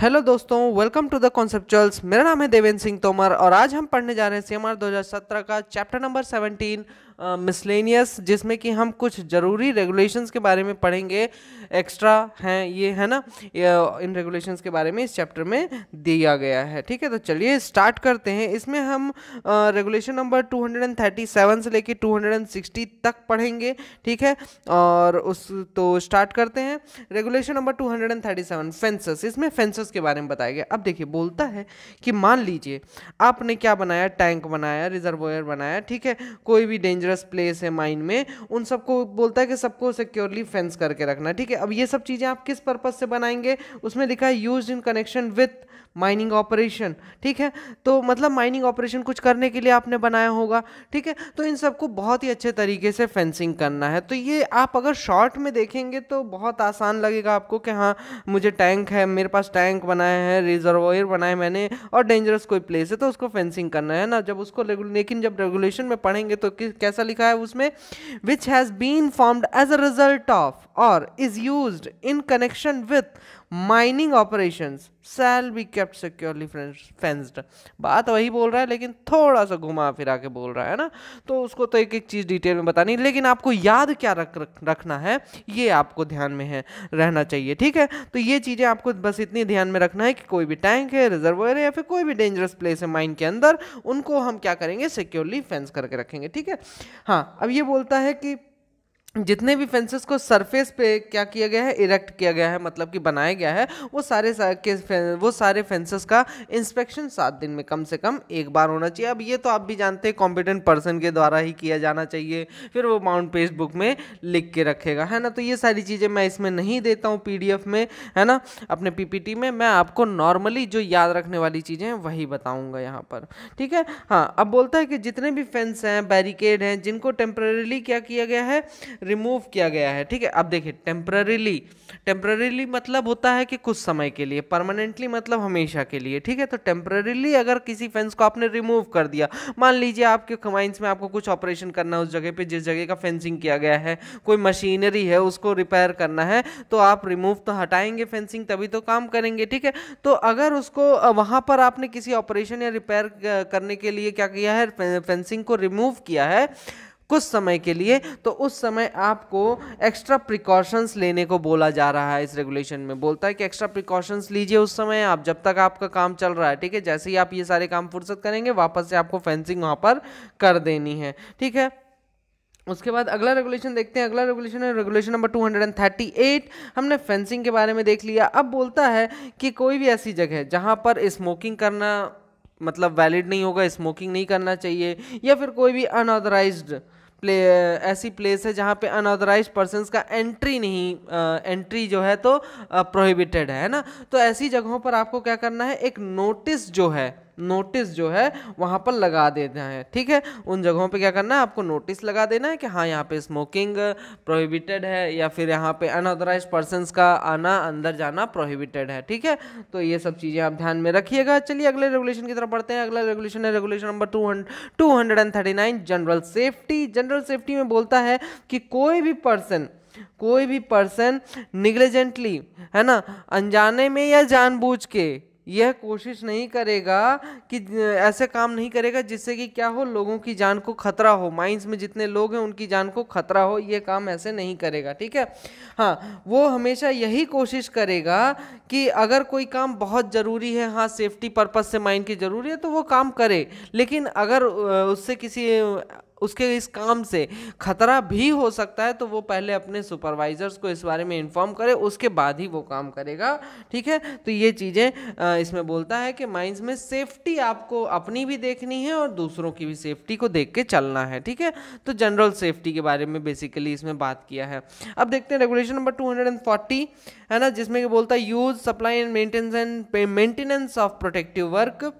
Hello दोस्तों welcome to the कॉन्सेप्चुअल्स मेरा नाम है देवेंद्र सिंह तोमर और आज हम पढ़ने जा रहे हैं सीएमआर 2017 का चैप्टर नंबर 17 मिसलेनियस जिसमें कि हम कुछ ज़रूरी रेगुलेशंस के बारे में पढ़ेंगे एक्स्ट्रा हैं ये है ना इन रेगुलेशंस के बारे में इस चैप्टर में दिया गया है ठीक है तो चलिए स्टार्ट करते हैं इसमें हम रेगुलेशन नंबर 237 से लेके 260 तक पढ़ेंगे ठीक है और उस तो स्टार्ट करते हैं रेगुलेशन नंबर 237 फेंसेस इसमें फेंसेस के बारे में बताया गया अब देखिए बोलता है कि मान लीजिए आपने क्या बनाया टैंक बनाया रिजर्वोयर बनाया ठीक है कोई भी डेंजर डेंजरस प्लेस है माइन में उन सबको बोलता है कि सबको सिक्योरली फेंस करके रखना ठीक है अब ये सब चीज़ें आप किस पर्पज़ से बनाएंगे उसमें लिखा है use in connection with mining operation ठीक है तो मतलब माइनिंग ऑपरेशन कुछ करने के लिए आपने बनाया होगा ठीक है तो इन सबको बहुत ही अच्छे तरीके से फेंसिंग करना है तो ये आप अगर शॉर्ट में देखेंगे तो बहुत आसान लगेगा आपको कि हाँ मुझे टैंक है मेरे पास टैंक बनाए हैं रिजर्वर बनाए मैंने और डेंजरस कोई प्लेस है तो उसको फेंसिंग करना है ना जब उसको लेकिन जब रेगुलेशन में पढ़ेंगे तो कैसा लिखा है उसमें which has been formed as a result of और is use in connection with mining operations shall be kept securely fenced बात वही बोल रहा है लेकिन थोड़ा सा घुमा फिरा के बोल रहा है ना तो उसको तो एक एक चीज़ डिटेल में बतानी लेकिन आपको याद क्या रख रखना है ये आपको ध्यान में है रहना चाहिए ठीक है तो ये चीज़ें आपको बस इतनी ध्यान में रखना है कि कोई भी टैंक है रिजर्वर है या फिर कोई भी डेंजरस प्लेस है माइंड के अंदर उनको हम क्या करेंगे सिक्योरली फेंस करके रखेंगे ठीक है हाँ अब ये बोलता है कि जितने भी फेंसेस को सरफेस पे क्या किया गया है इरेक्ट किया गया है मतलब कि बनाया गया है वो सारे के वो सारे फेंसेस का इंस्पेक्शन सात दिन में कम से कम एक बार होना चाहिए अब ये तो आप भी जानते हैं कॉम्पिटेंट पर्सन के द्वारा ही किया जाना चाहिए फिर वो माउंट पेज बुक में लिख के रखेगा है ना तो ये सारी चीज़ें मैं इसमें नहीं देता हूँ पी में है ना अपने पी में मैं आपको नॉर्मली जो याद रखने वाली चीज़ें हैं वही बताऊँगा यहाँ पर ठीक है हाँ अब बोलता है कि जितने भी फेंस हैं बैरिकेड हैं जिनको टेम्प्रेरीली क्या किया गया है रिमूव किया गया है ठीक है अब देखिए टेम्प्ररीली टेम्प्ररीली मतलब होता है कि कुछ समय के लिए परमानेंटली मतलब हमेशा के लिए ठीक है तो टेम्प्ररीली अगर किसी फेंस को आपने रिमूव कर दिया मान लीजिए आपके कमाइंस में आपको कुछ ऑपरेशन करना है उस जगह पर जिस जगह का फेंसिंग किया गया है कोई मशीनरी है उसको रिपेयर करना है तो आप रिमूव तो हटाएंगे फेंसिंग तभी तो काम करेंगे ठीक है तो अगर उसको वहाँ पर आपने किसी ऑपरेशन या रिपेयर करने के लिए क्या किया है फेंसिंग को रिमूव किया है कुछ समय के लिए तो उस समय आपको एक्स्ट्रा प्रिकॉशंस लेने को बोला जा रहा है इस रेगुलेशन में बोलता है कि एक्स्ट्रा प्रिकॉशंस लीजिए उस समय आप जब तक आपका काम चल रहा है ठीक है जैसे ही आप ये सारे काम फुर्सत करेंगे वापस से आपको फेंसिंग वहाँ पर कर देनी है ठीक है उसके बाद अगला रेगुलेशन देखते हैं अगला रेगुलेशन है रेगुलेशन नंबर 238 हमने फेंसिंग के बारे में देख लिया अब बोलता है कि कोई भी ऐसी जगह जहाँ पर स्मोकिंग करना मतलब वैलिड नहीं होगा स्मोकिंग नहीं करना चाहिए या फिर कोई भी अनऑथराइज्ड प्ले ऐसी प्लेस है जहाँ पे अनऑथराइज पर्सन का एंट्री नहीं आ, एंट्री जो है तो प्रोहिबिटेड है ना तो ऐसी जगहों पर आपको क्या करना है एक नोटिस जो है नोटिस जो है वहाँ पर लगा देना है ठीक है उन जगहों पे क्या करना है आपको नोटिस लगा देना है कि हाँ यहाँ पे स्मोकिंग प्रोहिबिटेड है या फिर यहाँ पे अनऑथराइज पर्सन का आना अंदर जाना प्रोहिबिटेड है ठीक है तो ये सब चीज़ें आप ध्यान में रखिएगा चलिए अगले रेगुलेशन की तरफ बढ़ते हैं अगला रेगुलेशन है regulation number two two hundred and thirty nine general safety general safety में बोलता है कि कोई भी पर्सन कोई भी पर्सन निग्लिजेंटली है ना अनजाने में या जानबूझ के यह कोशिश नहीं करेगा कि ऐसे काम नहीं करेगा जिससे कि क्या हो लोगों की जान को खतरा हो माइंस में जितने लोग हैं उनकी जान को खतरा हो यह काम ऐसे नहीं करेगा ठीक है हाँ वो हमेशा यही कोशिश करेगा कि अगर कोई काम बहुत ज़रूरी है हाँ सेफ्टी पर्पज़ से माइंड की ज़रूरी है तो वो काम करे लेकिन अगर उससे किसी उसके इस काम से खतरा भी हो सकता है तो वो पहले अपने सुपरवाइजर्स को इस बारे में इन्फॉर्म करे उसके बाद ही वो काम करेगा ठीक है तो ये चीज़ें इसमें बोलता है कि माइंस में सेफ्टी आपको अपनी भी देखनी है और दूसरों की भी सेफ्टी को देख के चलना है ठीक है तो जनरल सेफ्टी के बारे में बेसिकली इसमें बात किया है अब देखते हैं रेगुलेशन नंबर टू है ना जिसमें बोलता है use supply and maintenance and maintenance of protective work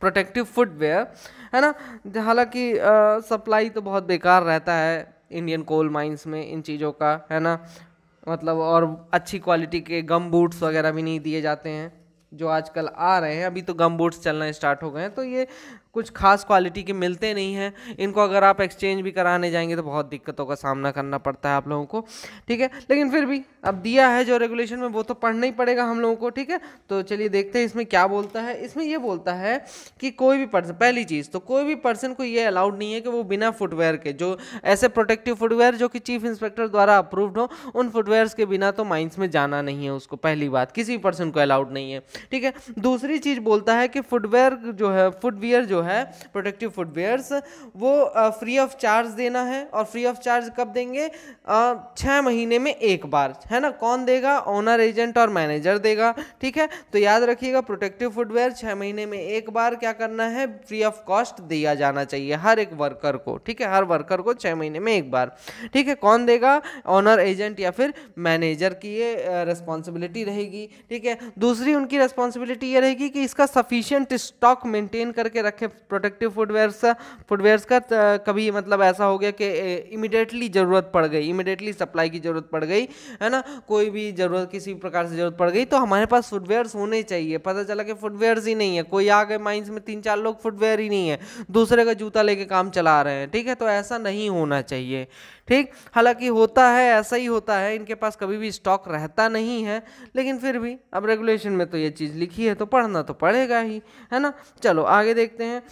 protective footwear है ना हालांकि सप्लाई तो बहुत बेकार रहता है इंडियन कोल माइंस में इन चीज़ों का है ना मतलब और अच्छी क्वालिटी के गम बूट्स वगैरह भी नहीं दिए जाते हैं जो आजकल आ रहे हैं अभी तो गम बूट्स चलना स्टार्ट हो गए हैं तो ये कुछ खास क्वालिटी के मिलते नहीं हैं इनको अगर आप एक्सचेंज भी कराने जाएंगे तो बहुत दिक्कतों का सामना करना पड़ता है आप लोगों को ठीक है लेकिन फिर भी अब दिया है जो रेगुलेशन में वो तो पढ़ना ही पड़ेगा हम लोगों को ठीक है तो चलिए देखते हैं इसमें क्या बोलता है इसमें यह बोलता है कि कोई भी पर्सन पहली चीज़ तो कोई भी पर्सन को ये अलाउड नहीं है कि वो बिना फुटवेयर के जो ऐसे प्रोटेक्टिव फुटवेयर जो कि चीफ इंस्पेक्टर द्वारा अप्रूव्ड हो उन फुटवेयर के बिना तो माइंस में जाना नहीं है उसको पहली बात किसी भी पर्सन को अलाउड नहीं है ठीक है दूसरी चीज़ बोलता है कि फुटवेयर जो है फुटवेयर जो है है प्रोटेक्टिव फुटवेयर्स वो फ्री ऑफ चार्ज देना है और फ्री ऑफ चार्ज कब देंगे छः महीने में एक बार है ना कौन देगा ओनर एजेंट और मैनेजर देगा ठीक है तो याद रखिएगा प्रोटेक्टिव फुटवेयर छः महीने में एक बार क्या करना है फ्री ऑफ कॉस्ट दिया जाना चाहिए हर एक वर्कर को ठीक है हर वर्कर को छः महीने में एक बार ठीक है कौन देगा ऑनर एजेंट या फिर मैनेजर की ये रेस्पॉन्सिबिलिटी रहेगी ठीक है दूसरी उनकी रेस्पॉन्सिबिलिटी ये रहेगी कि इसका सफिशियंट स्टॉक मेंटेन करके रखें प्रोटेक्टिव फुटवेयर्स फुटवेयर्स का कभी मतलब ऐसा हो गया कि इमिडिएटली ज़रूरत पड़ गई इमिडिएटली सप्लाई की ज़रूरत पड़ गई है ना कोई भी ज़रूरत किसी प्रकार से ज़रूरत पड़ गई तो हमारे पास फुटवेयर्स होने चाहिए पता चला कि फुटवेयर्स ही नहीं है कोई आ गए माइंस में तीन चार लोग फुटवेयर ही नहीं है दूसरे का जूता लेके काम चला रहे हैं ठीक है तो ऐसा नहीं होना चाहिए ठीक हालांकि होता है ऐसा ही होता है इनके पास कभी भी स्टॉक रहता नहीं है लेकिन फिर भी अब रेगुलेशन में तो ये चीज़ लिखी है तो पढ़ना तो पड़ेगा ही है ना चलो आगे देखते हैं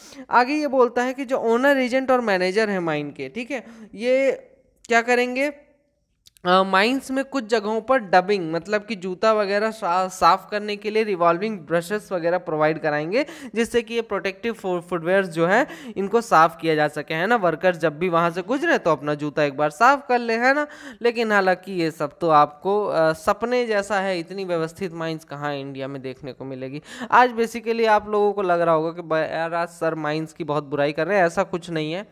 आगे ये बोलता है कि जो ओनर एजेंट और मैनेजर है माइन के ठीक है ये क्या करेंगे माइंस में कुछ जगहों पर डबिंग मतलब कि जूता वगैरह साफ करने के लिए रिवॉल्विंग ब्रशेस वगैरह प्रोवाइड कराएंगे जिससे कि ये प्रोटेक्टिव फुटवेयर जो है इनको साफ किया जा सके है ना वर्कर्स जब भी वहाँ से गुजरे तो अपना जूता एक बार साफ कर ले है ना लेकिन हालांकि ये सब तो आपको आ, सपने जैसा है इतनी व्यवस्थित माइंस कहाँ इंडिया में देखने को मिलेगी आज बेसिकली आप लोगों को लग रहा होगा कि यार सर माइंस की बहुत बुराई कर रहे हैं ऐसा कुछ नहीं है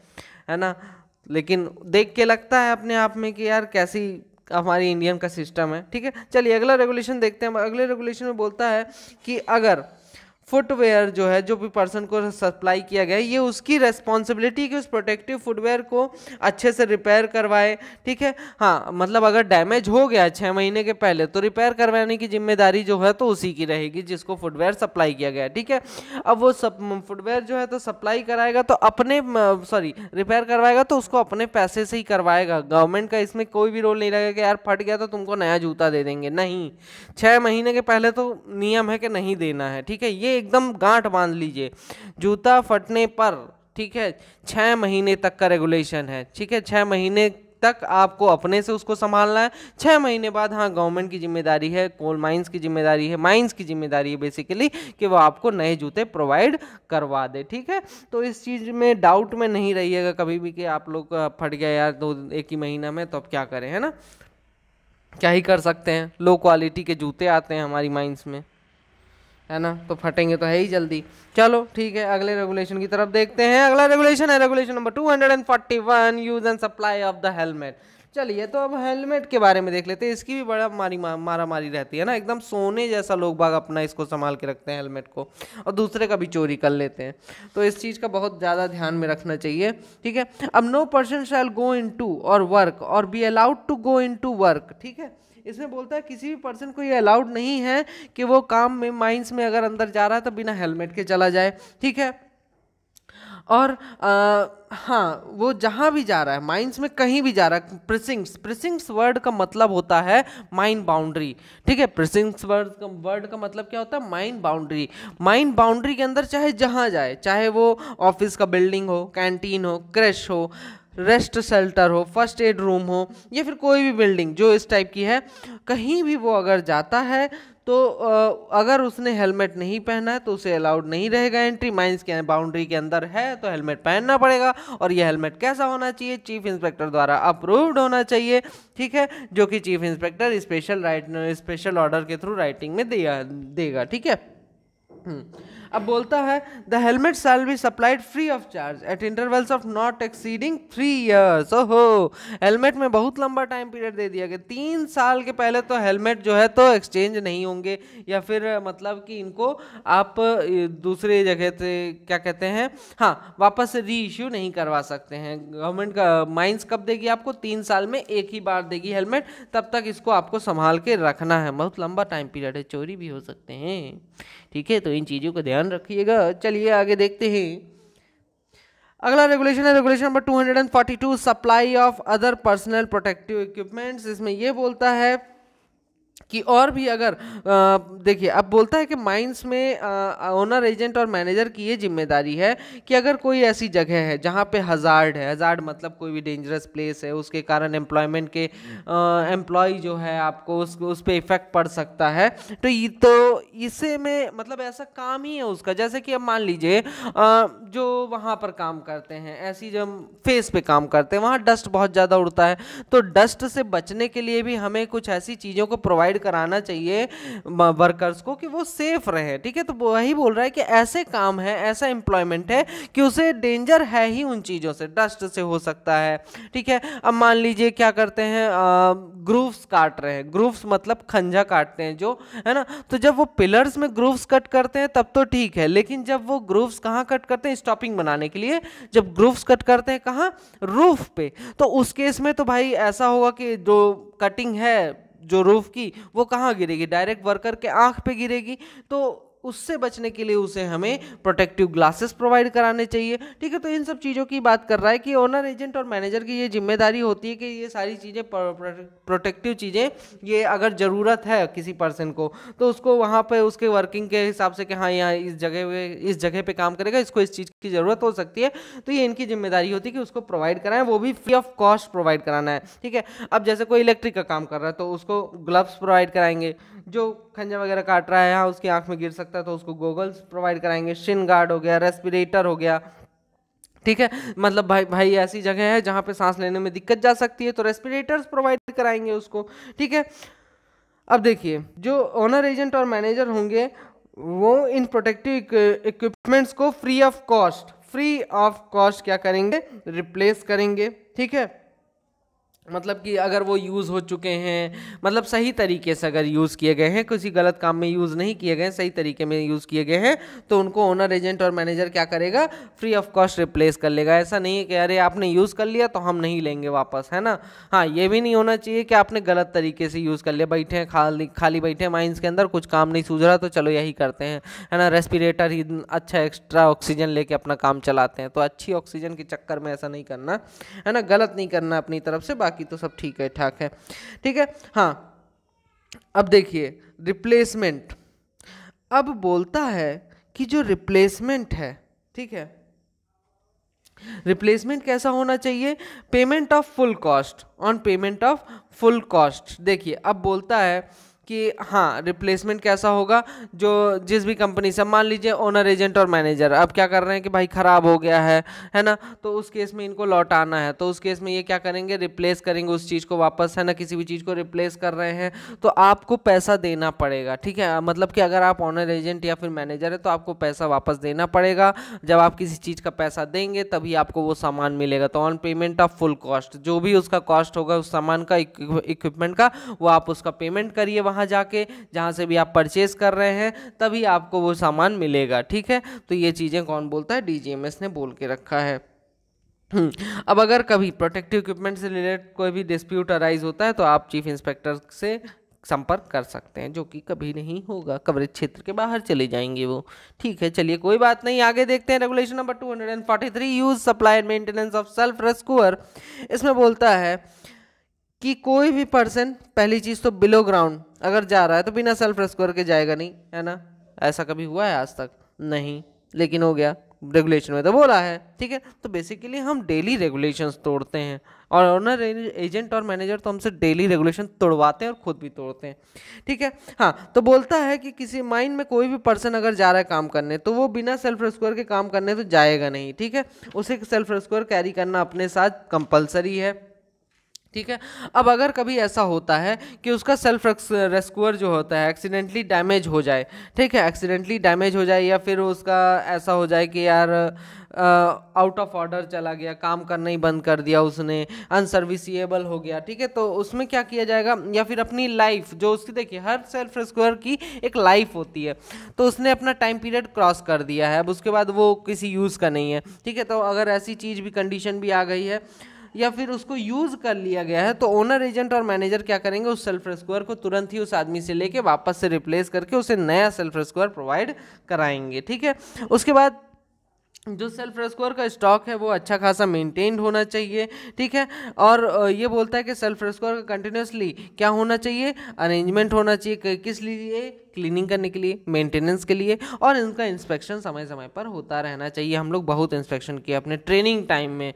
है ना लेकिन देख के लगता है अपने आप में कि यार कैसी हमारी इंडियन का सिस्टम है ठीक है चलिए अगला रेगुलेशन देखते हैं अगले रेगुलेशन में बोलता है कि अगर फुटवेयर जो है जो भी पर्सन को सप्लाई किया गया ये उसकी रेस्पॉन्सिबिलिटी कि उस प्रोटेक्टिव फुटवेयर को अच्छे से रिपेयर करवाए ठीक है हाँ मतलब अगर डैमेज हो गया छः महीने के पहले तो रिपेयर करवाने की जिम्मेदारी जो है तो उसी की रहेगी जिसको फुटवेयर सप्लाई किया गया ठीक है अब वो सब फुटवेयर जो है तो सप्लाई कराएगा तो अपने सॉरी रिपेयर करवाएगा तो उसको अपने पैसे से ही करवाएगा गवर्नमेंट का इसमें कोई भी रोल नहीं रहेगा कि यार फट गया तो तुमको नया जूता दे देंगे नहीं छः महीने के पहले तो नियम है कि नहीं देना है ठीक है ये एकदम गांठ बांध लीजिए जूता फटने पर ठीक है छः महीने तक का रेगुलेशन है ठीक है छः महीने तक आपको अपने से उसको संभालना है छः महीने बाद हाँ गवर्नमेंट की जिम्मेदारी है कोल माइंस की जिम्मेदारी है माइंस की जिम्मेदारी है बेसिकली कि वो आपको नए जूते प्रोवाइड करवा दे ठीक है तो इस चीज़ में डाउट में नहीं रहिएगा कभी भी कि आप लोग फट गया यार दो एक ही महीना में तो अब क्या करें है ना क्या ही कर सकते हैं लो क्वालिटी के जूते आते हैं हमारी माइंस में है ना तो फटेंगे तो है ही जल्दी चलो ठीक है अगले रेगुलेशन की तरफ देखते हैं अगला रेगुलेशन है regulation number 241 use and supply of the helmet चलिए तो अब हेलमेट के बारे में देख लेते हैं इसकी भी बड़ा मारी मारा मारी रहती है ना एकदम सोने जैसा लोग बाग अपना इसको संभाल के रखते हैं हेलमेट को और दूसरे का भी चोरी कर लेते हैं तो इस चीज़ का बहुत ज़्यादा ध्यान में रखना चाहिए ठीक है अब no person shall go into और वर्क और be allowed to go into work ठीक है इसमें बोलता है किसी भी पर्सन को ये अलाउड नहीं है कि वो काम में माइंस में अगर अंदर जा रहा है तो बिना हेलमेट के चला जाए ठीक है और आ, हाँ वो जहाँ भी जा रहा है माइंस में कहीं भी जा रहा है प्रिसिंग्स प्रिसिंग्स वर्ड का मतलब होता है माइंड बाउंड्री ठीक है प्रिसिंग्स वर्ड का वर्ड का मतलब क्या होता है माइंड बाउंड्री माइंड बाउंड्री के अंदर चाहे जहाँ जाए चाहे वो ऑफिस का बिल्डिंग हो कैंटीन हो क्रेश हो रेस्ट शेल्टर हो फर्स्ट एड रूम हो या फिर कोई भी बिल्डिंग जो इस टाइप की है कहीं भी वो अगर जाता है तो अगर उसने हेलमेट नहीं पहना है तो उसे अलाउड नहीं रहेगा एंट्री माइंस के बाउंड्री के अंदर है तो हेलमेट पहनना पड़ेगा और यह हेलमेट कैसा होना चाहिए चीफ इंस्पेक्टर द्वारा अप्रूव्ड होना चाहिए ठीक है जो कि chief inspector special right special order के थ्रू राइटिंग में दिया देगा ठीक है हम्म। अब बोलता है the helmet shall be supplied free of charge at intervals of not exceeding three years ओहो हेलमेट में बहुत लंबा टाइम पीरियड दे दिया गया तीन साल के पहले तो हेलमेट जो है तो एक्सचेंज नहीं होंगे या फिर मतलब कि इनको आप दूसरे जगह से क्या कहते हैं हाँ वापस से री इश्यू नहीं करवा सकते हैं गवर्नमेंट का माइंस कब देगी आपको तीन साल में एक ही बार देगी हेलमेट तब तक इसको आपको संभाल के रखना है बहुत लंबा टाइम पीरियड है चोरी भी हो सकते हैं ठीक है तो इन चीज़ों का ध्यान रखिएगा चलिए आगे देखते हैं अगला रेगुलेशन है regulation number 242 supply of other personal protective equipments इसमें यह बोलता है कि और भी अगर देखिए अब बोलता है कि माइंस में ओनर एजेंट और मैनेजर की ये जिम्मेदारी है कि अगर कोई ऐसी जगह है जहाँ पे हजार्ड है हजार्ड मतलब कोई भी डेंजरस प्लेस है उसके कारण एम्प्लॉयमेंट के एम्प्लॉय जो है आपको उस उस पर इफ़ेक्ट पड़ सकता है तो ये तो इसे में मतलब ऐसा काम ही है उसका जैसे कि अब मान लीजिए जो वहाँ पर काम करते हैं ऐसी जो फेस पर काम करते हैं वहाँ डस्ट बहुत ज़्यादा उड़ता है तो डस्ट से बचने के लिए भी हमें कुछ ऐसी चीज़ों को प्रोवाइड प्रोवाइड कराना चाहिए वर्कर्स को कि वो सेफ रहे ठीक है तो वही बोल रहा है कि ऐसे काम है ऐसा एम्प्लॉयमेंट है कि उसे डेंजर है ही उन चीज़ों से डस्ट से हो सकता है ठीक है अब मान लीजिए क्या करते हैं ग्रूव्स काट रहे हैं ग्रूव्स मतलब खंजा काटते हैं जो है ना तो जब वो पिलर्स में ग्रूव्स कट करते हैं तब तो ठीक है लेकिन जब वो ग्रूव्स कहाँ कट करते हैं स्टॉपिंग बनाने के लिए जब ग्रूव्स कट करते हैं कहाँ रूफ पे तो उस केस में तो भाई ऐसा होगा कि जो कटिंग है जो रूफ की वो कहाँ गिरेगी डायरेक्ट वर्कर के आँख पे गिरेगी तो उससे बचने के लिए उसे हमें प्रोटेक्टिव ग्लासेस प्रोवाइड कराने चाहिए ठीक है तो इन सब चीज़ों की बात कर रहा है कि ओनर एजेंट और मैनेजर की ये जिम्मेदारी होती है कि ये सारी चीज़ें प्रोटेक्टिव चीज़ें ये अगर ज़रूरत है किसी पर्सन को तो उसको वहाँ पर उसके वर्किंग के हिसाब से कि हाँ यहाँ इस जगह इस जगह पर काम करेगा इसको इस चीज़ की ज़रूरत हो सकती है तो ये इनकी जिम्मेदारी होती है कि उसको प्रोवाइड कराएं वो भी फ्री ऑफ कॉस्ट प्रोवाइड कराना है ठीक है अब जैसे कोई इलेक्ट्रिक का काम कर रहा है तो उसको ग्लव्स प्रोवाइड कराएंगे जो खंजा वगैरह काट रहा है हाँ उसकी आँख में गिर सकता सकता है तो उसको गोगल्स प्रोवाइड कराएंगे शिन गार्ड हो गया रेस्पिरेटर हो गया ठीक है मतलब भाई भाई ऐसी जगह है जहाँ पे सांस लेने में दिक्कत जा सकती है तो रेस्पिरेटर्स प्रोवाइड कराएंगे उसको ठीक है अब देखिए जो ओनर एजेंट और मैनेजर होंगे वो इन प्रोटेक्टिव इक्विपमेंट्स को free of cost free of cost क्या करेंगे रिप्लेस करेंगे ठीक है मतलब कि अगर वो यूज़ हो चुके हैं मतलब सही तरीके से अगर यूज़ किए गए हैं किसी गलत काम में यूज़ नहीं किए गए हैं सही तरीके में यूज़ किए गए हैं तो उनको ओनर एजेंट और मैनेजर क्या करेगा फ्री ऑफ कॉस्ट रिप्लेस कर लेगा ऐसा नहीं है कि अरे आपने यूज़ कर लिया तो हम नहीं लेंगे वापस है ना हाँ ये भी नहीं होना चाहिए कि आपने गलत तरीके से यूज़ कर लिया बैठे हैं खाली खाली बैठे हैं माइंस के अंदर कुछ काम नहीं सूझ रहा तो चलो यही करते हैं है ना रेस्पिरेटर ही अच्छा एक्स्ट्रा ऑक्सीजन लेके अपना काम चलाते हैं तो अच्छी ऑक्सीजन के चक्कर में ऐसा नहीं करना है ना गलत नहीं करना अपनी तरफ से बाकी बाकी तो सब ठीक है ठाक है ठीक है हाँ अब देखिए रिप्लेसमेंट अब बोलता है कि जो रिप्लेसमेंट है ठीक है रिप्लेसमेंट कैसा होना चाहिए payment of full cost on payment of full cost देखिए अब बोलता है कि हाँ रिप्लेसमेंट कैसा होगा जो जिस भी कंपनी से मान लीजिए ओनर एजेंट और मैनेजर अब क्या कर रहे हैं कि भाई ख़राब हो गया है है ना तो उस केस में इनको लौटाना है तो उस केस में ये क्या करेंगे रिप्लेस करेंगे उस चीज़ को वापस है ना किसी भी चीज़ को रिप्लेस कर रहे हैं तो आपको पैसा देना पड़ेगा ठीक है मतलब कि अगर आप ऑनर एजेंट या फिर मैनेजर है तो आपको पैसा वापस देना पड़ेगा जब आप किसी चीज़ का पैसा देंगे तभी आपको वो सामान मिलेगा तो on payment of full cost जो भी उसका कॉस्ट होगा उस सामान का इक्विपमेंट का वो आप उसका पेमेंट करिए वहाँ जाके जहाँ से भी आप परचेज़ कर रहे हैं तभी आपको वो सामान मिलेगा ठीक है तो ये चीज़ें कौन बोलता है डी ने बोल के रखा है हम्म, अब अगर कभी प्रोटेक्टिव इक्विपमेंट से रिलेटेड कोई भी डिस्प्यूट अराइज होता है तो आप चीफ इंस्पेक्टर से संपर्क कर सकते हैं जो कि कभी नहीं होगा कवरेज क्षेत्र के बाहर चले जाएंगे वो ठीक है चलिए कोई बात नहीं आगे देखते हैं regulation number 243 use supply and maintenance of self rescuer इसमें बोलता है कि कोई भी पर्सन पहली चीज़ तो बिलो ग्राउंड अगर जा रहा है तो बिना सेल्फ रेस्क्योर के जाएगा नहीं है ना ऐसा कभी हुआ है आज तक नहीं लेकिन हो गया रेगुलेशन में तो बोला है ठीक है तो बेसिकली हम डेली रेगुलेशन तोड़ते हैं और ऑनर एजेंट और मैनेजर तो हमसे डेली रेगुलेशन तोड़वाते हैं और खुद भी तोड़ते हैं ठीक है हाँ तो बोलता है कि किसी माइंड में कोई भी पर्सन अगर जा रहा है काम करने तो वो बिना सेल्फ रेस्क्योर के काम करने तो जाएगा नहीं ठीक है उसे सेल्फ रेस्क्योर कैरी करना अपने साथ कंपलसरी है ठीक है अब अगर कभी ऐसा होता है कि उसका सेल्फ रेस्क्यूअर जो होता है एक्सीडेंटली डैमेज हो जाए ठीक है एक्सीडेंटली डैमेज हो जाए या फिर उसका ऐसा हो जाए कि यार आउट ऑफ ऑर्डर चला गया काम करना ही बंद कर दिया उसने अनसर्विसिएबल हो गया ठीक है तो उसमें क्या किया जाएगा या फिर अपनी लाइफ जो उसकी देखिए हर सेल्फ रेस्क्यूअर की एक लाइफ होती है तो उसने अपना टाइम पीरियड क्रॉस कर दिया है अब उसके बाद वो किसी यूज़ का नहीं है ठीक है तो अगर ऐसी चीज़ भी कंडीशन भी आ गई है या फिर उसको यूज़ कर लिया गया है तो ओनर एजेंट और मैनेजर क्या करेंगे उस सेल्फ रेस्क्यूअर को तुरंत ही उस आदमी से लेके वापस से रिप्लेस करके उसे नया सेल्फ रेस्क्यूअर प्रोवाइड कराएंगे ठीक है उसके बाद जो सेल्फ स्कोर का स्टॉक है वो अच्छा खासा मेंटेन्ड होना चाहिए ठीक है और ये बोलता है कि सेल्फ स्कोर का कंटिन्यूसली क्या होना चाहिए अरेंजमेंट होना चाहिए किस लिए क्लीनिंग करने के लिए मेंटेनेंस के लिए और इनका इंस्पेक्शन समय समय पर होता रहना चाहिए हम लोग बहुत इंस्पेक्शन किए अपने ट्रेनिंग टाइम में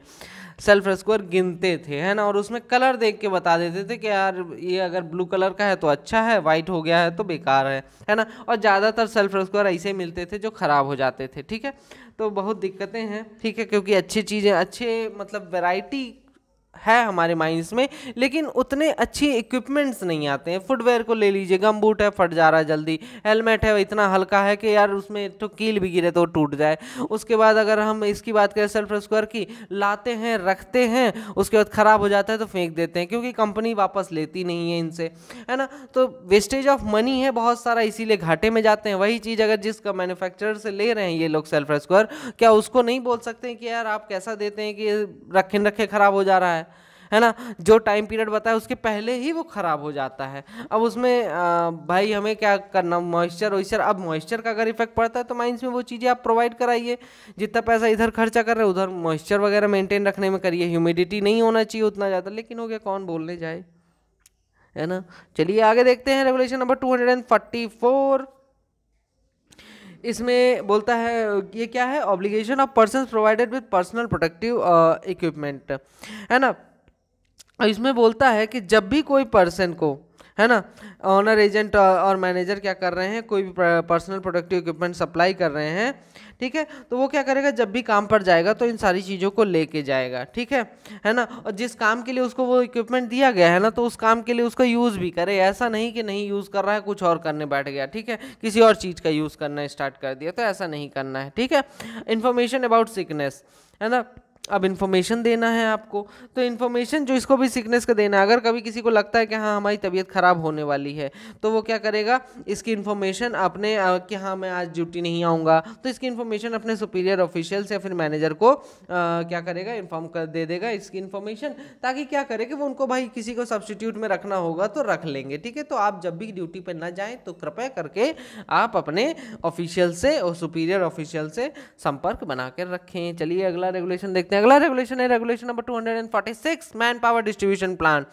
सेल्फ स्क्वायर गिनते थे है ना और उसमें कलर देख के बता देते थे कि यार ये अगर ब्लू कलर का है तो अच्छा है वाइट हो गया है तो बेकार है है ना और ज़्यादातर सेल्फ स्क्वायर ऐसे मिलते थे जो ख़राब हो जाते थे ठीक है तो बहुत दिक्कतें हैं ठीक है क्योंकि अच्छी चीज़ें अच्छे मतलब वेराइटी है हमारे माइंस में लेकिन उतने अच्छे इक्विपमेंट्स नहीं आते हैं फुटवेयर को ले लीजिए गम बूट है फट जा रहा है जल्दी हेलमेट है इतना हल्का है कि यार उसमें तो कील भी गिरे तो टूट जाए उसके बाद अगर हम इसकी बात करें सेल्फ स्क्वायर की लाते हैं रखते हैं उसके बाद ख़राब हो जाता है तो फेंक देते हैं क्योंकि कंपनी वापस लेती नहीं है इनसे है ना तो वेस्टेज ऑफ मनी है बहुत सारा इसीलिए घाटे में जाते हैं वही चीज़ अगर जिसका मैन्युफैक्चरर से ले रहे हैं ये लोग सेल्फ स्क्वायर क्या उसको नहीं बोल सकते कि यार आप कैसा देते हैं कि रखे रखे ख़राब हो जा रहा है है ना जो टाइम पीरियड बताया उसके पहले ही वो ख़राब हो जाता है अब उसमें आ, भाई हमें क्या करना मॉइस्चर वॉइस्चर अब मॉइस्चर का अगर इफेक्ट पड़ता है तो माइंस में वो चीज़ें आप प्रोवाइड कराइए जितना पैसा इधर खर्चा कर रहे हैं उधर मॉइस्चर वगैरह मेंटेन रखने में करिए ह्यूमिडिटी नहीं होना चाहिए उतना ज़्यादा लेकिन हो गया कौन बोलने जाए है ना चलिए आगे देखते हैं regulation number two hundred and forty four इसमें बोलता है ये क्या है obligation of person provided with personal protective equipment है ना और इसमें बोलता है कि जब भी कोई पर्सन को है ना ऑनर एजेंट uh, और मैनेजर क्या कर रहे हैं कोई भी पर्सनल प्रोडक्टिव इक्विपमेंट सप्लाई कर रहे हैं ठीक है तो वो क्या करेगा जब भी काम पर जाएगा तो इन सारी चीज़ों को लेके जाएगा ठीक है है ना और जिस काम के लिए उसको वो इक्विपमेंट दिया गया है ना तो उस काम के लिए उसको यूज़ भी करे ऐसा नहीं कि नहीं यूज़ कर रहा है कुछ और करने बैठ गया ठीक है किसी और चीज़ का यूज़ करना स्टार्ट कर दिया तो ऐसा नहीं करना है ठीक है इन्फॉर्मेशन अबाउट सिकनेस है ना अब इन्फॉर्मेशन देना है आपको तो इन्फॉर्मेशन जो इसको भी सिकनेस का देना है अगर कभी किसी को लगता है कि हाँ हमारी तबीयत ख़राब होने वाली है तो वो क्या करेगा इसकी इन्फॉर्मेशन अपने कि हाँ मैं आज ड्यूटी नहीं आऊँगा तो इसकी इन्फॉर्मेशन अपने सुपीरियर ऑफिशियल्स या फिर मैनेजर को आ, क्या करेगा इन्फॉर्म कर दे देगा इसकी इन्फॉर्मेशन ताकि क्या करे कि वो उनको भाई किसी को सब्सटीट्यूट में रखना होगा तो रख लेंगे ठीक है तो आप जब भी ड्यूटी पर ना जाएँ तो कृपया करके आप अपने ऑफिशियल से और सुपीरियर ऑफिशियल से संपर्क बना कर रखें चलिए अगला रेगुलेशन देखते हैं हैं अगला रेगुलेशन है regulation number 246 man power distribution plan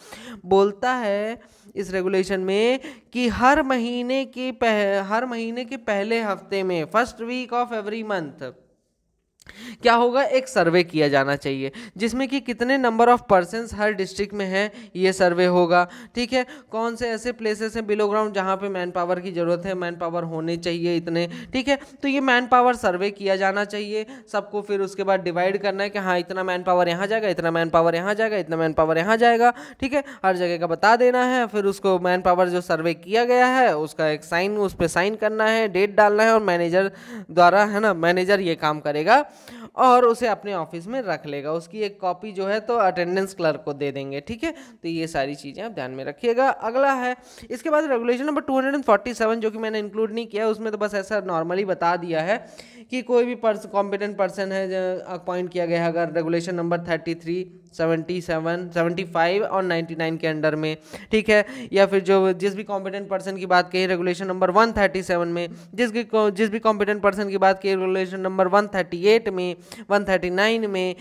बोलता है इस रेगुलेशन में कि हर महीने के पह, हर महीने के पहले हफ्ते में first week of every month क्या होगा एक सर्वे किया जाना चाहिए जिसमें कि कितने नंबर ऑफ पर्सन हर डिस्ट्रिक्ट में हैं ये सर्वे होगा ठीक है कौन से ऐसे प्लेसेस हैं बिलो ग्राउंड जहाँ पे मैन पावर की ज़रूरत है मैन पावर होने चाहिए इतने ठीक है तो ये मैन पावर सर्वे किया जाना चाहिए सबको फिर उसके बाद डिवाइड करना है कि हाँ इतना मैन पावर यहाँ जाएगा इतना मैन पावर यहाँ जाएगा इतना मैन पावर यहाँ जाएगा ठीक है हर जगह का बता देना है फिर उसको मैन पावर जो सर्वे किया गया है उसका एक साइन उस पर साइन करना है डेट डालना है और मैनेजर द्वारा है ना मैनेजर ये काम करेगा और उसे अपने ऑफिस में रख लेगा उसकी एक कॉपी जो है तो अटेंडेंस क्लर्क को दे देंगे ठीक है तो ये सारी चीज़ें आप ध्यान में रखिएगा अगला है इसके बाद रेगुलेशन नंबर 247 जो कि मैंने इंक्लूड नहीं किया उसमें तो बस ऐसा नॉर्मली बता दिया है कि कोई भी पर्सन कॉम्पिटेंट पर्सन है अपॉइंट किया गया है अगर regulation number thirty seventy seven seventy five और नाइन्टी नाइन के अंडर में ठीक है या फिर जो जिस भी कॉम्पिटेंट पर्सन की बात कही regulation number one thirty seven में जिस भी जिस भी कॉम्पिटेंट पर्सन की बात कही regulation number one thirty eight में वन थर्टी नाइन में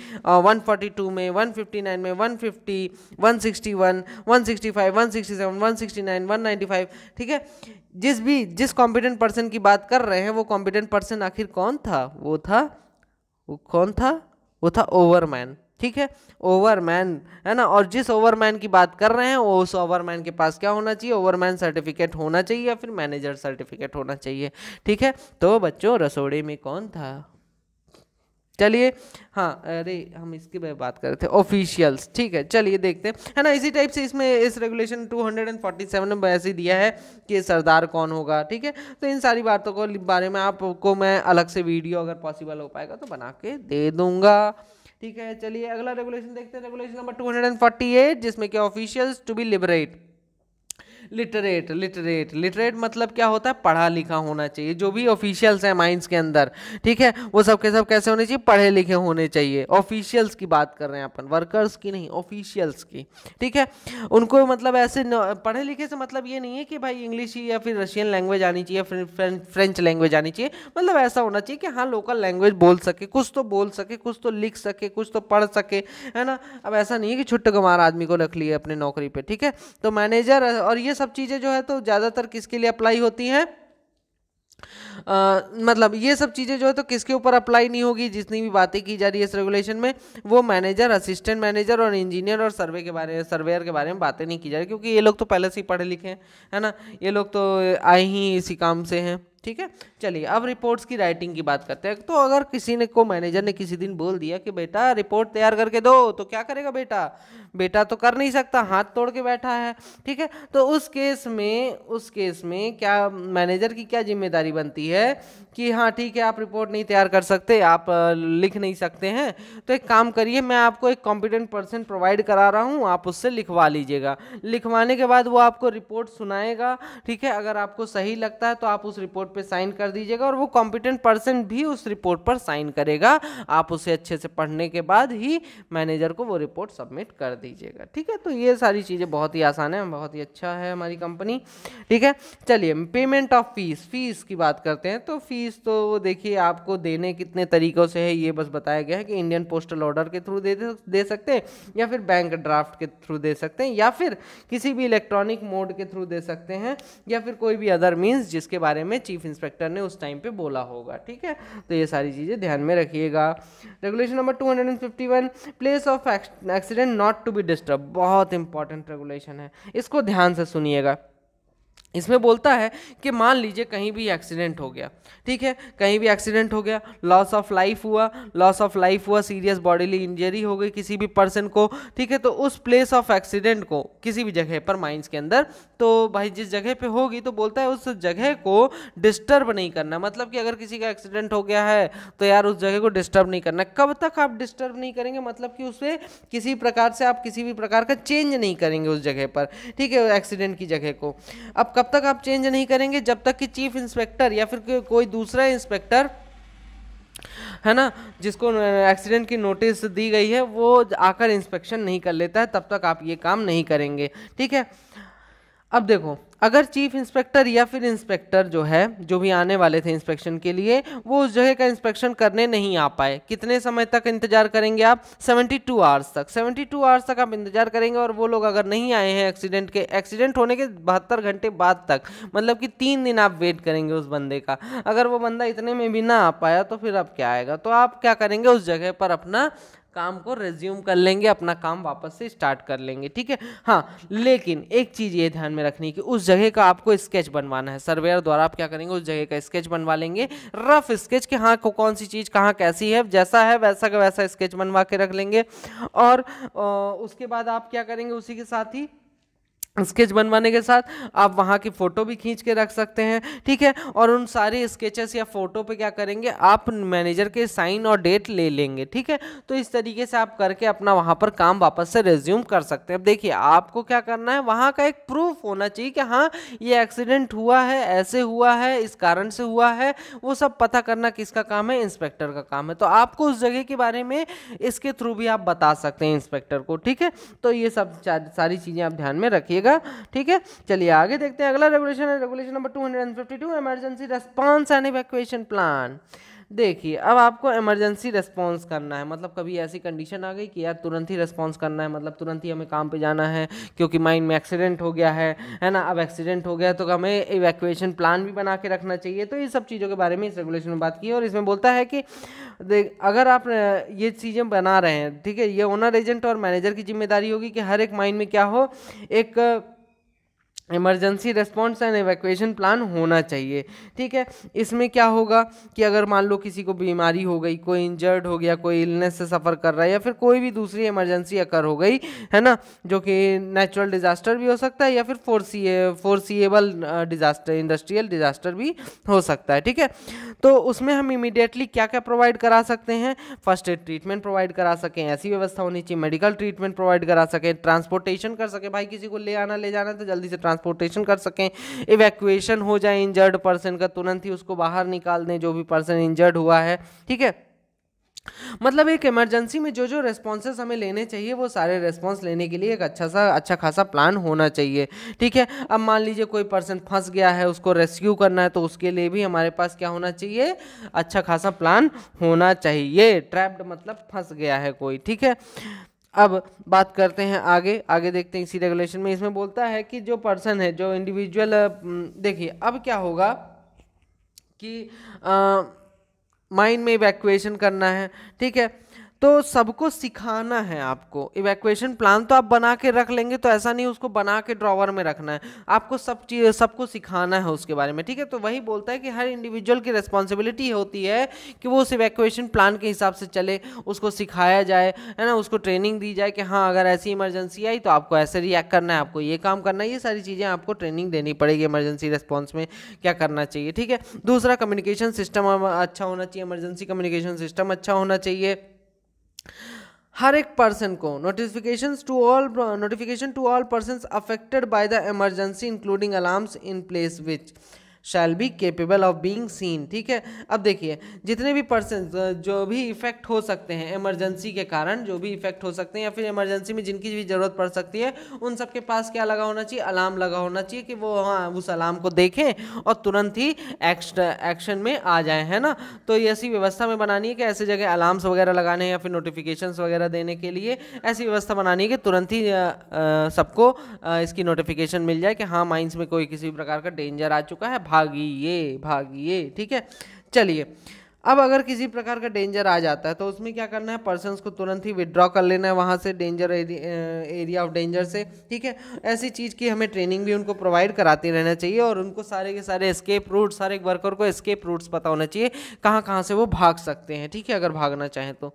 वन फोर्टी टू में वन फिफ्टी नाइन में one fifty one sixty one one sixty five one sixty seven one sixty nine one ninety five ठीक है जिस भी जिस competent person की बात कर रहे हैं वो कॉम्पिटेंट पर्सन आखिर कौन था वो था वो कौन था वो था ओवरमैन ठीक है ओवरमैन है ना और जिस ओवरमैन की बात कर रहे हैं उस ओवरमैन के पास क्या होना चाहिए ओवरमैन सर्टिफिकेट होना चाहिए या फिर मैनेजर सर्टिफिकेट होना चाहिए ठीक है तो बच्चों रसोड़े में कौन था चलिए हाँ अरे हम इसके बारे बात कर रहे थे ऑफिशियल्स ठीक है चलिए देखते हैं है ना इसी टाइप से इसमें इस रेगुलेशन 247 में ऐसे दिया है कि सरदार कौन होगा ठीक है तो इन सारी बातों को बारे में आपको मैं अलग से वीडियो अगर पॉसिबल हो पाएगा तो बना के दे दूंगा ठीक है चलिए अगला रेगुलेशन देखते हैं रेगुलेशन नंबर 248 जिसमें क्या officials to be liberate literate literate literate मतलब क्या होता है पढ़ा लिखा होना चाहिए जो भी ऑफिशियल्स हैं माइंस के अंदर ठीक है वो सब के सब कैसे होने चाहिए पढ़े लिखे होने चाहिए ऑफिशियल्स की बात कर रहे हैं अपन वर्कर्स की नहीं ऑफिशियल्स की ठीक है उनको मतलब ऐसे पढ़े लिखे से मतलब ये नहीं है कि भाई इंग्लिश या फिर रशियन लैंग्वेज आनी चाहिए फ्रेंच लैंग्वेज आनी चाहिए मतलब ऐसा होना चाहिए कि हाँ लोकल लैंग्वेज बोल सके कुछ तो बोल सके कुछ तो लिख सके कुछ तो पढ़ सके है ना अब ऐसा नहीं है कि छुट्ट गमार आदमी को रख लिए अपने नौकरी पर ठीक है तो मैनेजर और ये सब चीज़ें जो है तो ज़्यादातर किसके लिए अप्लाई होती हैं आ, मतलब ये सब चीज़ें जो है तो किसके ऊपर अप्लाई नहीं होगी जितनी भी बातें की जा रही है इस रेगुलेशन में वो मैनेजर असिस्टेंट मैनेजर और इंजीनियर और सर्वे के बारे में सर्वेयर के बारे में बातें नहीं की जा रही क्योंकि ये लोग तो पहले से ही पढ़े लिखे हैं है ना ये लोग तो आए ही इसी काम से हैं ठीक है चलिए अब रिपोर्ट्स की राइटिंग की बात करते हैं तो अगर किसी ने को मैनेजर ने किसी दिन बोल दिया कि बेटा रिपोर्ट तैयार करके दो तो क्या करेगा बेटा बेटा तो कर नहीं सकता हाथ तोड़ के बैठा है ठीक है तो उस केस में उस केस में क्या मैनेजर की क्या जिम्मेदारी बनती है कि हाँ ठीक है आप रिपोर्ट नहीं तैयार कर सकते आप लिख नहीं सकते हैं तो एक काम करिए मैं आपको एक कॉम्पिटेंट पर्सन प्रोवाइड करा रहा हूँ आप उससे लिखवा लीजिएगा लिखवाने के बाद वो आपको रिपोर्ट सुनाएगा ठीक है अगर आपको सही लगता है तो आप उस रिपोर्ट पे साइन कर दीजिएगा और वो कॉम्पिटेंट पर्सन भी उस रिपोर्ट पर साइन करेगा आप उसे अच्छे से पढ़ने के बाद ही मैनेजर को वो रिपोर्ट सबमिट कर दीजिएगा ठीक है तो ये सारी चीज़ें बहुत ही आसान है बहुत ही अच्छा है हमारी कंपनी ठीक है चलिए पेमेंट ऑफ फीस फीस की बात करते हैं तो फीस तो देखिए आपको देने कितने तरीक़ों से है ये बस बताया गया है कि इंडियन पोस्टल ऑर्डर के थ्रू दे दे सकते हैं या फिर बैंक ड्राफ्ट के थ्रू दे सकते हैं या फिर किसी भी इलेक्ट्रॉनिक मोड के थ्रू दे सकते हैं या फिर कोई भी अदर मीन्स जिसके बारे में चीफ चीफ इंस्पेक्टर ने उस टाइम पे बोला होगा ठीक है तो ये सारी चीज़ें ध्यान में रखिएगा regulation number 251 place of accident not to be disturb बहुत इंपॉर्टेंट रेगुलेशन है इसको ध्यान से सुनिएगा इसमें बोलता है कि मान लीजिए कहीं भी एक्सीडेंट हो गया ठीक है कहीं भी एक्सीडेंट हो गया लॉस ऑफ लाइफ हुआ लॉस ऑफ लाइफ हुआ सीरियस बॉडीली इंजरी हो गई किसी भी पर्सन को ठीक है तो उस प्लेस ऑफ एक्सीडेंट को किसी भी जगह पर माइंस के अंदर तो भाई जिस जगह पे होगी तो बोलता है उस जगह को डिस्टर्ब नहीं करना मतलब कि अगर किसी का एक्सीडेंट हो गया है तो यार उस जगह को डिस्टर्ब नहीं करना कब तक आप डिस्टर्ब नहीं करेंगे मतलब कि उसमें किसी प्रकार से आप किसी भी प्रकार का चेंज नहीं करेंगे उस जगह पर ठीक है एक्सीडेंट की जगह को अब कब तक आप चेंज नहीं करेंगे जब तक कि चीफ इंस्पेक्टर या फिर कोई दूसरा इंस्पेक्टर है ना जिसको एक्सीडेंट की नोटिस दी गई है वो आकर इंस्पेक्शन नहीं कर लेता है तब तक आप ये काम नहीं करेंगे ठीक है अब देखो अगर चीफ इंस्पेक्टर या फिर इंस्पेक्टर जो है जो भी आने वाले थे इंस्पेक्शन के लिए वो उस जगह का इंस्पेक्शन करने नहीं आ पाए कितने समय तक इंतजार करेंगे आप 72 आवर्स तक 72 आवर्स तक आप इंतजार करेंगे और वो लोग अगर नहीं आए हैं एक्सीडेंट के एक्सीडेंट होने के बहत्तर घंटे बाद तक मतलब कि तीन दिन आप वेट करेंगे उस बंदे का अगर वो बंदा इतने में भी ना आ पाया तो फिर अब क्या आएगा तो आप क्या करेंगे उस जगह पर अपना काम को रेज्यूम कर लेंगे अपना काम वापस से स्टार्ट कर लेंगे ठीक है हाँ लेकिन एक चीज़ ये ध्यान में रखनी कि उस जगह का आपको स्केच बनवाना है सर्वेयर द्वारा आप क्या करेंगे उस जगह का स्केच बनवा लेंगे रफ स्केच कि हाँ को कौन सी चीज़ कहाँ कैसी है जैसा है वैसा का वैसा स्केच बनवा के रख लेंगे और उसके बाद आप क्या करेंगे उसी के साथ ही स्केच बनवाने के साथ आप वहाँ की फ़ोटो भी खींच के रख सकते हैं ठीक है और उन सारे स्केचेस या फ़ोटो पे क्या करेंगे आप मैनेजर के साइन और डेट ले लेंगे ठीक है तो इस तरीके से आप करके अपना वहाँ पर काम वापस से रेज्यूम कर सकते हैं अब देखिए आपको क्या करना है वहाँ का एक प्रूफ होना चाहिए कि हाँ ये एक्सीडेंट हुआ है ऐसे हुआ है इस कारण से हुआ है वो सब पता करना किसका काम है इंस्पेक्टर का काम है तो आपको उस जगह के बारे में इसके थ्रू भी आप बता सकते हैं इंस्पेक्टर को ठीक है तो ये सब सारी चीज़ें आप ध्यान में रखिए रखिएगा ठीक है चलिए आगे देखते हैं अगला रेगुलेशन है regulation number two hundred and fifty two emergency response and evacuation plan देखिए अब आपको इमरजेंसी रिस्पॉन्स करना है मतलब कभी ऐसी कंडीशन आ गई कि यार तुरंत ही रिस्पॉन्स करना है मतलब तुरंत ही हमें काम पे जाना है क्योंकि माइंड में एक्सीडेंट हो गया है है ना अब एक्सीडेंट हो गया तो हमें इवैक्यूएशन प्लान भी बना के रखना चाहिए तो ये सब चीज़ों के बारे में इस रेगुलेशन में बात की है और इसमें बोलता है कि देख अगर आप ये चीज़ें बना रहे हैं ठीक है ये ओनर एजेंट और मैनेजर की जिम्मेदारी होगी कि हर एक माइंड में क्या हो एक emergency response and evacuation plan होना चाहिए ठीक है इसमें क्या होगा कि अगर मान लो किसी को बीमारी हो गई कोई इंजर्ड हो गया कोई इलनेस से सफ़र कर रहा है या फिर कोई भी दूसरी इमरजेंसी अकर हो गई है ना जो कि नेचुरल डिज़ास्टर भी हो सकता है या फिर foresee foreseeable disaster industrial disaster भी हो सकता है ठीक है तो उसमें हम इमीडिएटली क्या क्या प्रोवाइड करा सकते हैं फर्स्ट एड ट्रीटमेंट प्रोवाइड करा सकें ऐसी व्यवस्था होनी चाहिए मेडिकल ट्रीटमेंट प्रोवाइड करा सकें ट्रांसपोर्टेशन कर सकें भाई किसी को ले आना ले जाना तो जल्दी से ट्रांस ट्रांसपोर्टेशन कर सकें इवैक्यूएशन हो जाए इंजर्ड पर्सन का तुरंत ही उसको बाहर निकाल दें जो भी पर्सन इंजर्ड हुआ है ठीक है मतलब एक इमरजेंसी में जो जो रेस्पॉन्सेस हमें लेने चाहिए वो सारे रेस्पॉन्स लेने के लिए एक अच्छा सा अच्छा खासा प्लान होना चाहिए ठीक है अब मान लीजिए कोई पर्सन फंस गया है उसको रेस्क्यू करना है तो उसके लिए भी हमारे पास क्या होना चाहिए अच्छा खासा प्लान होना चाहिए ट्रैप्ड मतलब फंस गया है कोई ठीक है अब बात करते हैं आगे आगे देखते हैं इसी रेगुलेशन में इसमें बोलता है कि जो पर्सन है जो इंडिविजुअल हम्म, देखिए अब क्या होगा कि माइंड में इवैक्यूएशन करना है ठीक है तो सबको सिखाना है आपको इवैक्यूएशन प्लान तो आप बना के रख लेंगे तो ऐसा नहीं उसको बना के ड्रॉवर में रखना है आपको सब चीज सबको सिखाना है उसके बारे में ठीक है तो वही बोलता है कि हर इंडिविजुअल की रिस्पॉन्सिबिलिटी होती है कि वो उस इवैक्यूएशन प्लान के हिसाब से चले उसको सिखाया जाए है ना उसको ट्रेनिंग दी जाए कि हाँ अगर ऐसी इमरजेंसी आई तो आपको ऐसे रिएक्ट करना है आपको ये काम करना है ये सारी चीज़ें आपको ट्रेनिंग देनी पड़ेगी इमरजेंसी रिस्पॉन्स में क्या करना चाहिए ठीक है दूसरा कम्युनिकेशन सिस्टम अच्छा होना चाहिए इमरजेंसी कम्युनिकेशन सिस्टम अच्छा होना चाहिए हर एक पर्सन को notification to all notification to all person affected by the emergency including alarms in place which shall be capable of being seen ठीक है अब देखिए जितने भी पर्सन जो भी इफेक्ट हो सकते हैं इमरजेंसी के कारण जो भी इफेक्ट हो सकते हैं या फिर इमरजेंसी में जिनकी भी ज़रूरत पड़ सकती है उन सबके पास क्या लगा होना चाहिए अलार्म लगा होना चाहिए कि वो हाँ उस अलार्म को देखें और तुरंत ही एक्शन में आ जाए है ना तो ऐसी व्यवस्था में बनानी है कि ऐसे जगह अलार्म्स वगैरह लगाने या फिर नोटिफिकेशंस वगैरह देने के लिए ऐसी व्यवस्था बनानी है कि तुरंत ही सबको इसकी नोटिफिकेशन मिल जाए कि हाँ माइंस में कोई किसी प्रकार का डेंजर आ चुका है भागिए भागिए ठीक है चलिए अब अगर किसी प्रकार का डेंजर आ जाता है तो उसमें क्या करना है पर्सन को तुरंत ही विदड्रॉ कर लेना है वहाँ से डेंजर एरिया ऑफ डेंजर से ठीक है ऐसी चीज़ की हमें ट्रेनिंग भी उनको प्रोवाइड कराती रहना चाहिए और उनको सारे के सारे एस्केप हर एक वर्कर को एस्केप रूट्स पता होना चाहिए कहाँ कहाँ से वो भाग सकते हैं ठीक है अगर भागना चाहें तो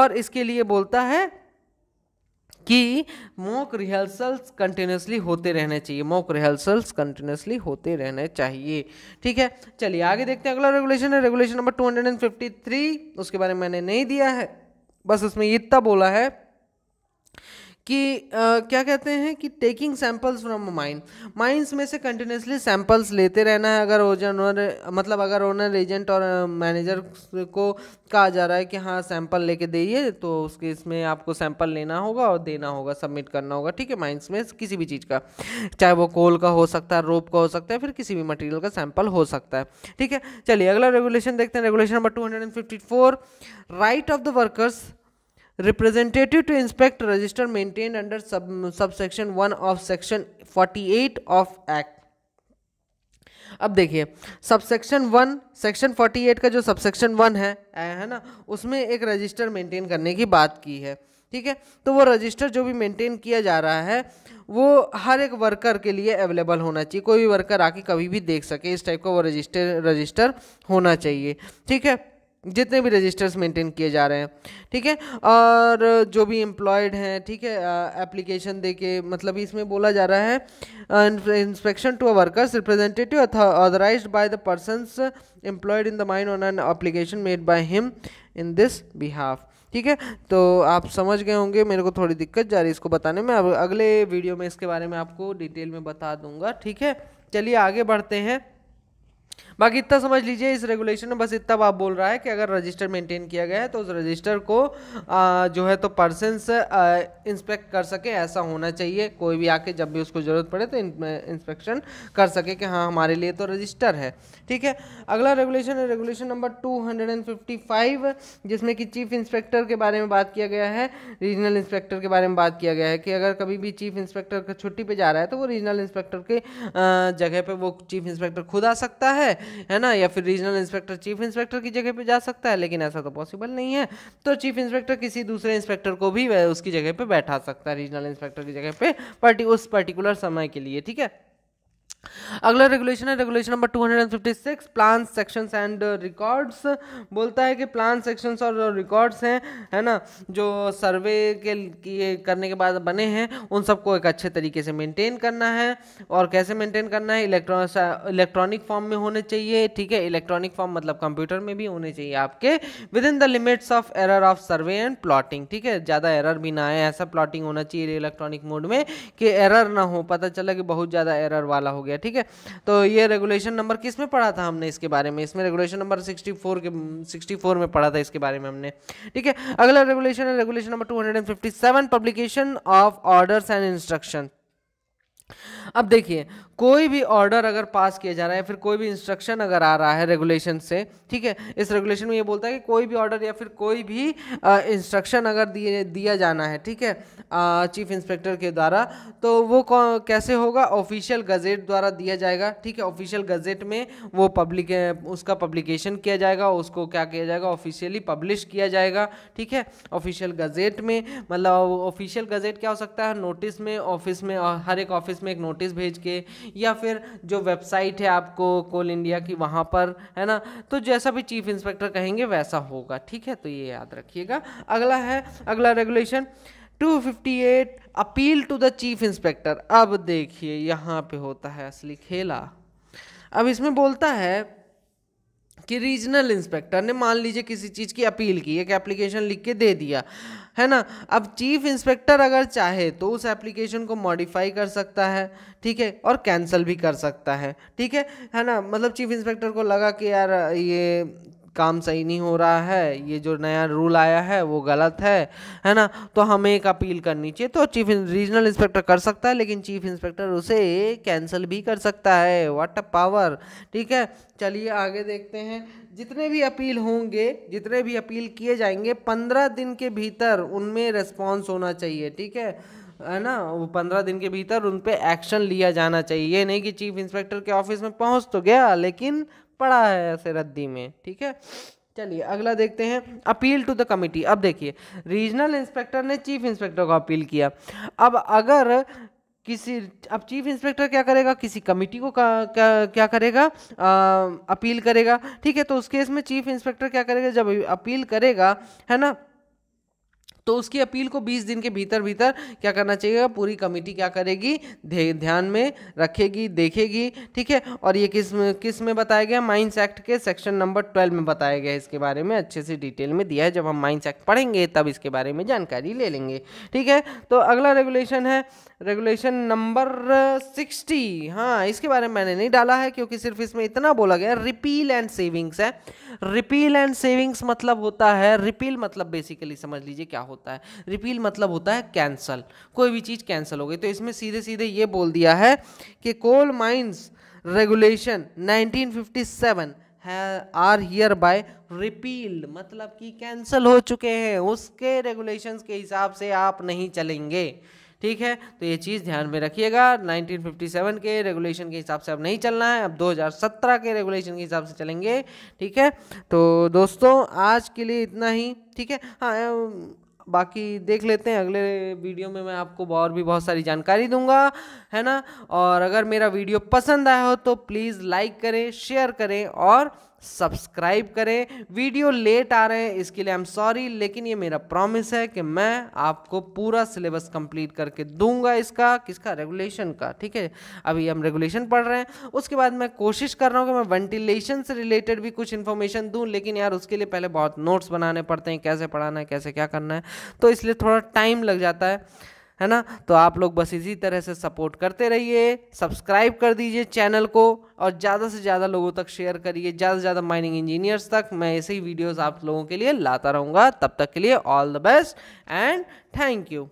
और इसके लिए बोलता है कि मॉक रिहर्सल्स कंटिन्यूसली होते रहने चाहिए मॉक रिहर्सल्स कंटिन्यूसली होते रहने चाहिए ठीक है चलिए आगे देखते हैं अगला रेगुलेशन है रेगुलेशन नंबर 253 उसके बारे में मैंने नहीं दिया है बस उसमें इतना बोला है कि आ, क्या कहते हैं कि taking samples from mine mines में से कंटिन्यूसली सैम्पल्स लेते रहना है अगर ओनर मतलब अगर ओनर एजेंट और मैनेजर को कहा जा रहा है कि हाँ सैंपल लेके दीजिए तो उसके इसमें आपको सैंपल लेना होगा और देना होगा सबमिट करना होगा ठीक है माइंस में किसी भी चीज़ का चाहे वो कोल का हो सकता है रोप का हो सकता है फिर किसी भी मटेरियल का सैंपल हो सकता है ठीक है चलिए अगला रेगुलेशन देखते हैं regulation number two right of the workers representative to inspect register maintained under sub, subsection 1 of section 48 of act अब देखिए सबसेक्शन वन सेक्शन 48 का जो सबसेक्शन वन है है ना उसमें एक रजिस्टर मेंटेन करने की बात की है ठीक है तो वो रजिस्टर जो भी मेंटेन किया जा रहा है वो हर एक वर्कर के लिए अवेलेबल होना चाहिए कोई भी वर्कर आके कभी भी देख सके इस टाइप का वो रजिस्टर रजिस्टर होना चाहिए ठीक है जितने भी रजिस्टर्स मेंटेन किए जा रहे हैं ठीक है और जो भी एम्प्लॉयड हैं ठीक है एप्लीकेशन दे के मतलब इसमें बोला जा रहा है inspection to a workers representative authorise by the persons employed in the mind on an application made by him in this behalf ठीक है तो आप समझ गए होंगे मेरे को थोड़ी दिक्कत जा रही है इसको बताने में अब अगले वीडियो में इसके बारे में आपको डिटेल में बता दूंगा ठीक है चलिए आगे बढ़ते हैं बाकी इतना समझ लीजिए इस रेगुलेशन में बस इतना बात बोल रहा है कि अगर रजिस्टर मेंटेन किया गया है तो उस रजिस्टर को आ, जो है तो पर्सनस इंस्पेक्ट कर सके ऐसा होना चाहिए कोई भी आके जब भी उसको ज़रूरत पड़े तो इंस्पेक्शन कर सके कि हाँ हमारे लिए तो रजिस्टर है ठीक है अगला रेगुलेशन है रेगुलेशन नंबर टू जिसमें कि चीफ इंस्पेक्टर के बारे में बात किया गया है रीजनल इंस्पेक्टर के बारे में बात किया गया है कि अगर कभी भी चीफ इंस्पेक्टर छुट्टी पर जा रहा है तो वो रीजनल इंस्पेक्टर के जगह पर वो चीफ इंस्पेक्टर खुद आ सकता है है ना या फिर रीजनल इंस्पेक्टर चीफ इंस्पेक्टर की जगह पे जा सकता है लेकिन ऐसा तो पॉसिबल नहीं है तो चीफ इंस्पेक्टर किसी दूसरे इंस्पेक्टर को भी उसकी जगह पे बैठा सकता है रीजनल इंस्पेक्टर की जगह पे पर्टी उस पर्टिकुलर समय के लिए ठीक है अगला रेगुलेशन है regulation number 256 plan sections and records बोलता है कि प्लान सेक्शंस और रिकॉर्ड्स हैं है ना जो सर्वे के किए करने के बाद बने हैं उन सबको एक अच्छे तरीके से मेंटेन करना है और कैसे मेंटेन करना है इलेक्ट्रॉन इलेक्ट्रॉनिक फॉर्म में होने चाहिए ठीक है इलेक्ट्रॉनिक फॉर्म मतलब कंप्यूटर में भी होने चाहिए आपके within the limits of error of survey and plotting ठीक है ज़्यादा एरर भी ना आए ऐसा प्लॉटिंग होना चाहिए इलेक्ट्रॉनिक मोड में कि एरर ना हो पता चला कि बहुत ज़्यादा एरर वाला हो गया गया ठीक है तो ये रेगुलेशन नंबर किस में पढ़ा था हमने इसके बारे में इसमें रेगुलेशन नंबर सिक्सटी फोर के सिक्सटी फोर में पढ़ा था इसके बारे में हमने ठीक है अगला रेगुलेशन है regulation number two hundred and fifty seven publication of orders and instruction अब देखिए कोई भी ऑर्डर अगर पास किया जा रहा है या फिर कोई भी इंस्ट्रक्शन अगर आ रहा है रेगुलेशन से ठीक है इस रेगुलेशन में ये बोलता है कि कोई भी ऑर्डर या फिर कोई भी इंस्ट्रक्शन अगर दिए दिया जाना है ठीक है चीफ इंस्पेक्टर के द्वारा तो वो कैसे होगा ऑफिशियल गजेट द्वारा दिया जाएगा ठीक है ऑफिशियल गजेट में वो पब्लिक उसका पब्लिकेशन किया जाएगा उसको क्या किया जाएगा ऑफिशियली पब्लिश किया जाएगा ठीक है ऑफिशियल गजेट में मतलब ऑफिशियल गजेट क्या हो सकता है नोटिस में ऑफिस में हर एक ऑफिस में एक नोटिस भेज के या फिर जो वेबसाइट है आपको कोल इंडिया की वहाँ पर है ना तो जैसा भी चीफ इंस्पेक्टर कहेंगे वैसा होगा ठीक है तो ये याद रखिएगा अगला है अगला regulation 258 appeal to the chief inspector अब देखिए यहाँ पे होता है असली खेला अब इसमें बोलता है कि रीजनल इंस्पेक्टर ने मान लीजिए किसी चीज़ की अपील की एक एप्लीकेशन लिख के दे दिया है ना अब चीफ इंस्पेक्टर अगर चाहे तो उस एप्लीकेशन को मॉडिफाई कर सकता है ठीक है और कैंसिल भी कर सकता है ठीक है है ना मतलब चीफ इंस्पेक्टर को लगा कि यार ये काम सही नहीं हो रहा है ये जो नया रूल आया है वो गलत है है ना तो हमें एक अपील करनी चाहिए तो चीफ रीजनल इंस्पेक्टर कर सकता है लेकिन चीफ इंस्पेक्टर उसे कैंसिल भी कर सकता है वाट अ पावर ठीक है चलिए आगे देखते हैं जितने भी अपील होंगे जितने भी अपील किए जाएंगे पंद्रह दिन के भीतर उनमें रिस्पॉन्स होना चाहिए ठीक है है ना वो पंद्रह दिन के भीतर उन पर एक्शन लिया जाना चाहिए ये नहीं कि चीफ इंस्पेक्टर के ऑफिस में पहुंच तो गया लेकिन पड़ा है ऐसे रद्दी में ठीक है चलिए अगला देखते हैं अपील टू द कमिटी अब देखिए रीजनल इंस्पेक्टर ने चीफ इंस्पेक्टर को अपील किया अब अगर किसी अब चीफ इंस्पेक्टर क्या करेगा किसी कमेटी को का, क्या क्या करेगा आ, अपील करेगा ठीक है तो उस केस में चीफ इंस्पेक्टर क्या करेगा जब अपील करेगा है ना तो उसकी अपील को 20 दिन के भीतर भीतर क्या करना चाहिए पूरी कमेटी क्या करेगी ध्यान में रखेगी देखेगी ठीक है और ये किस किस में बताया गया माइंस एक्ट के सेक्शन नंबर ट्वेल्व में बताया गया है इसके बारे में अच्छे से डिटेल में दिया है जब हम माइंस एक्ट पढ़ेंगे तब इसके बारे में जानकारी ले लेंगे ठीक है तो अगला रेगुलेशन है रेगुलेशन नंबर सिक्सटी हाँ इसके बारे में मैंने नहीं डाला है क्योंकि सिर्फ इसमें इतना बोला गया रिपील एंड सेविंग्स है रिपील एंड सेविंग्स मतलब होता है रिपील मतलब बेसिकली समझ लीजिए क्या होता है रिपील मतलब होता है कैंसल कोई भी चीज़ कैंसिल हो गई तो इसमें सीधे सीधे ये बोल दिया है कि कोल माइंस रेगुलेशन 1957 है आर हियर बाय रिपील मतलब कि कैंसल हो चुके हैं उसके रेगुलेशंस के हिसाब से आप नहीं चलेंगे ठीक है तो ये चीज़ ध्यान में रखिएगा 1957 के रेगुलेशन के हिसाब से अब नहीं चलना है अब 2017 के रेगुलेशन के हिसाब से चलेंगे ठीक है तो दोस्तों आज के लिए इतना ही ठीक है हाँ बाकी देख लेते हैं अगले वीडियो में मैं आपको और भी बहुत सारी जानकारी दूंगा है ना और अगर मेरा वीडियो पसंद आया हो तो प्लीज़ लाइक करें शेयर करें और सब्सक्राइब करें वीडियो लेट आ रहे हैं इसके लिए आई एम सॉरी लेकिन ये मेरा प्रॉमिस है कि मैं आपको पूरा सिलेबस कंप्लीट करके दूंगा इसका किसका रेगुलेशन का ठीक है अभी हम रेगुलेशन पढ़ रहे हैं उसके बाद मैं कोशिश कर रहा हूँ कि मैं वेंटिलेशन से रिलेटेड भी कुछ इन्फॉर्मेशन दूँ लेकिन यार उसके लिए पहले बहुत नोट्स बनाने पड़ते हैं कैसे पढ़ाना है कैसे क्या करना है तो इसलिए थोड़ा टाइम लग जाता है है ना तो आप लोग बस इसी तरह से सपोर्ट करते रहिए सब्सक्राइब कर दीजिए चैनल को और ज़्यादा से ज़्यादा लोगों तक शेयर करिए ज़्यादा से ज़्यादा माइनिंग इंजीनियर्स तक मैं ऐसे ही वीडियोस आप लोगों के लिए लाता रहूँगा तब तक के लिए all the best and thank you